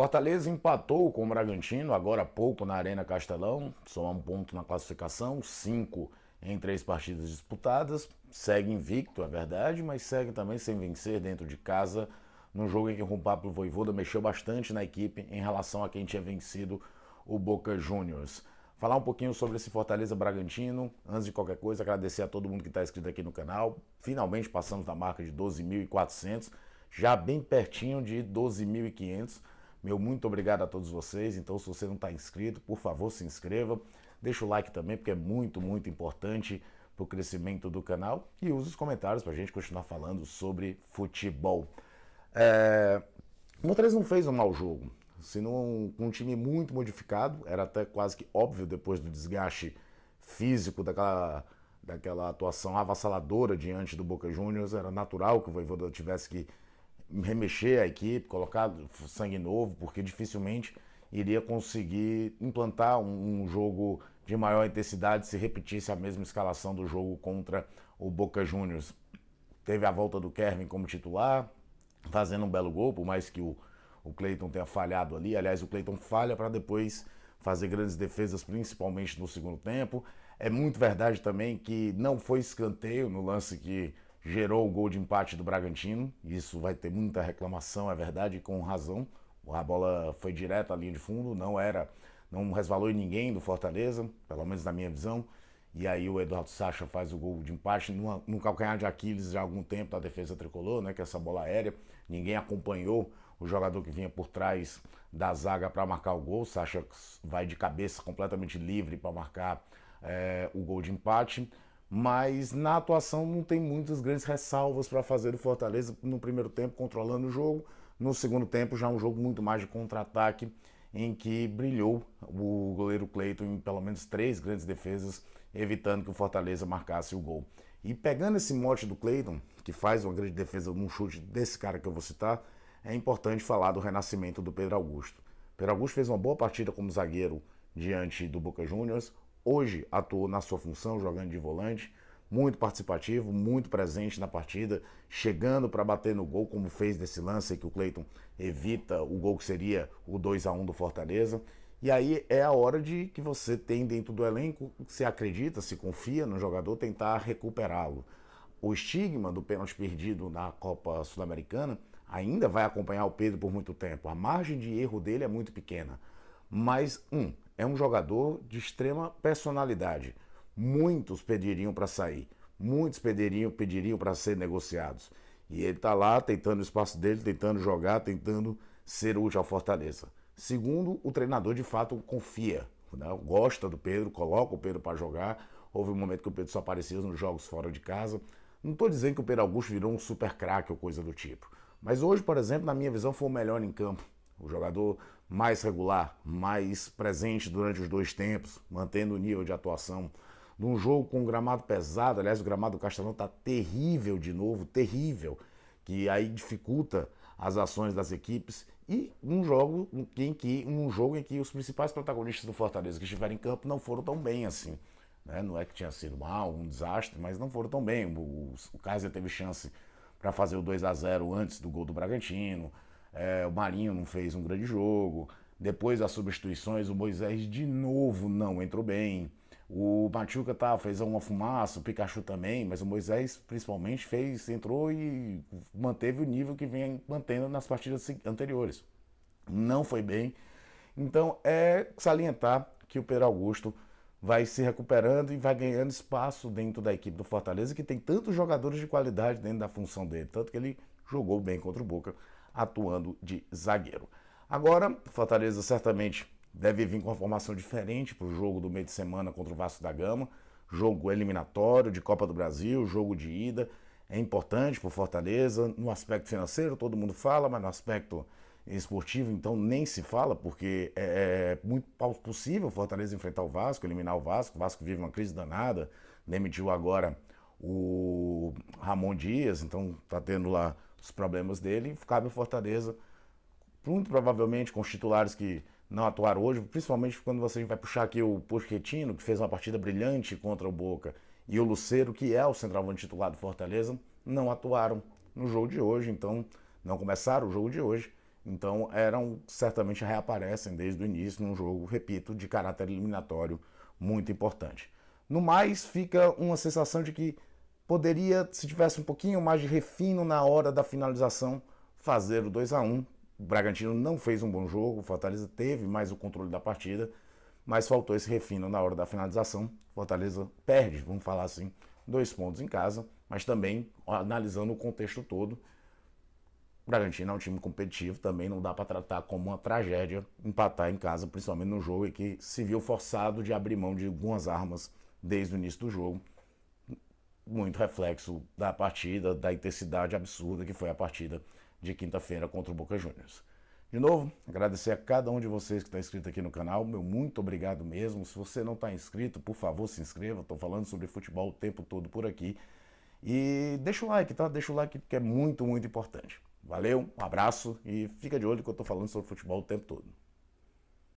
Fortaleza empatou com o Bragantino agora há pouco na Arena Castelão, soma um ponto na classificação, cinco em três partidas disputadas, segue invicto, é verdade, mas segue também sem vencer dentro de casa, num jogo em que o Pablo Voivoda mexeu bastante na equipe em relação a quem tinha vencido o Boca Juniors. Falar um pouquinho sobre esse Fortaleza Bragantino, antes de qualquer coisa, agradecer a todo mundo que está inscrito aqui no canal. Finalmente passamos da marca de 12.400, já bem pertinho de 12.500 meu muito obrigado a todos vocês. Então, se você não está inscrito, por favor, se inscreva. Deixa o like também, porque é muito, muito importante para o crescimento do canal. E use os comentários para a gente continuar falando sobre futebol. É... O Montes não fez um mau jogo. Se não, com um time muito modificado, era até quase que óbvio depois do desgaste físico daquela daquela atuação avassaladora diante do Boca Juniors, era natural que o Voivoda tivesse que remexer a equipe, colocar sangue novo, porque dificilmente iria conseguir implantar um, um jogo de maior intensidade se repetisse a mesma escalação do jogo contra o Boca Juniors. Teve a volta do Kevin como titular, fazendo um belo gol, por mais que o, o Cleiton tenha falhado ali. Aliás, o Cleiton falha para depois fazer grandes defesas, principalmente no segundo tempo. É muito verdade também que não foi escanteio no lance que gerou o gol de empate do Bragantino. Isso vai ter muita reclamação, é verdade, com razão. A bola foi direta à linha de fundo, não era, não resvalou em ninguém do Fortaleza, pelo menos na minha visão. E aí o Eduardo Sacha faz o gol de empate numa, calcanhar de Aquiles já há algum tempo da defesa tricolor, né? Que é essa bola aérea, ninguém acompanhou o jogador que vinha por trás da zaga para marcar o gol. Sacha vai de cabeça completamente livre para marcar é, o gol de empate mas na atuação não tem muitas grandes ressalvas para fazer o Fortaleza no primeiro tempo controlando o jogo, no segundo tempo já um jogo muito mais de contra-ataque em que brilhou o goleiro Cleiton em pelo menos três grandes defesas, evitando que o Fortaleza marcasse o gol. E pegando esse mote do Cleiton, que faz uma grande defesa num chute desse cara que eu vou citar, é importante falar do renascimento do Pedro Augusto. Pedro Augusto fez uma boa partida como zagueiro diante do Boca Juniors, hoje atuou na sua função, jogando de volante, muito participativo, muito presente na partida, chegando para bater no gol, como fez nesse lance que o Cleiton evita o gol que seria o 2 a 1 do Fortaleza. E aí é a hora de que você tem dentro do elenco, se acredita, se confia no jogador, tentar recuperá-lo. O estigma do pênalti perdido na Copa Sul-Americana ainda vai acompanhar o Pedro por muito tempo. A margem de erro dele é muito pequena. Mas, um, é um jogador de extrema personalidade. Muitos pediriam para sair, muitos pediriam, pediriam para ser negociados. E ele está lá tentando o espaço dele, tentando jogar, tentando ser útil ao Fortaleza. Segundo, o treinador de fato confia, né? gosta do Pedro, coloca o Pedro para jogar. Houve um momento que o Pedro só aparecia nos jogos fora de casa. Não estou dizendo que o Pedro Augusto virou um super craque ou coisa do tipo. Mas hoje, por exemplo, na minha visão, foi o melhor em campo o jogador mais regular, mais presente durante os dois tempos, mantendo o nível de atuação. Num jogo com gramado pesado, aliás, o gramado do Castelão está terrível de novo, terrível, que aí dificulta as ações das equipes e um jogo em que um jogo em que os principais protagonistas do Fortaleza que estiveram em campo não foram tão bem assim. Né? Não é que tinha sido mal, um desastre, mas não foram tão bem. O, o, o Kaiser teve chance para fazer o 2 a 0 antes do gol do Bragantino. É, o Marinho não fez um grande jogo. Depois das substituições, o Moisés de novo não entrou bem. O Machuca tá, fez uma fumaça, o Pikachu também, mas o Moisés principalmente fez, entrou e manteve o nível que vem mantendo nas partidas anteriores. Não foi bem. Então é salientar que o Pedro Augusto vai se recuperando e vai ganhando espaço dentro da equipe do Fortaleza, que tem tantos jogadores de qualidade dentro da função dele, tanto que ele jogou bem contra o Boca atuando de zagueiro. Agora, Fortaleza certamente deve vir com uma formação diferente para o jogo do meio de semana contra o Vasco da Gama, jogo eliminatório de Copa do Brasil, jogo de ida. É importante para o Fortaleza, no aspecto financeiro todo mundo fala, mas no aspecto esportivo então nem se fala, porque é, é muito possível o Fortaleza enfrentar o Vasco, eliminar o Vasco. O Vasco vive uma crise danada, demitiu agora o Ramon Dias, então está tendo lá dos problemas dele, e cabe o Fortaleza, muito provavelmente com os titulares que não atuaram hoje, principalmente quando você vai puxar aqui o Pochettino, que fez uma partida brilhante contra o Boca, e o Luceiro, que é o centroavante titular do Fortaleza, não atuaram no jogo de hoje, então não começaram o jogo de hoje. Então eram certamente reaparecem desde o início num jogo, repito, de caráter eliminatório muito importante. No mais, fica uma sensação de que poderia, se tivesse um pouquinho mais de refino na hora da finalização, fazer o 2 a 1 O Bragantino não fez um bom jogo, o Fortaleza teve mais o controle da partida, mas faltou esse refino na hora da finalização. Fortaleza perde, vamos falar assim, dois pontos em casa, mas também analisando o contexto todo. O Bragantino é um time competitivo, também não dá para tratar como uma tragédia empatar em casa, principalmente no jogo em que se viu forçado de abrir mão de algumas armas desde o início do jogo muito reflexo da partida, da intensidade absurda que foi a partida de quinta-feira contra o Boca Juniors. De novo, agradecer a cada um de vocês que está inscrito aqui no canal, meu muito obrigado mesmo. Se você não está inscrito, por favor, se inscreva. Estou falando sobre futebol o tempo todo por aqui. E deixa o like, tá? Deixa o like porque é muito, muito importante. Valeu, um abraço e fica de olho que eu estou falando sobre futebol o tempo todo.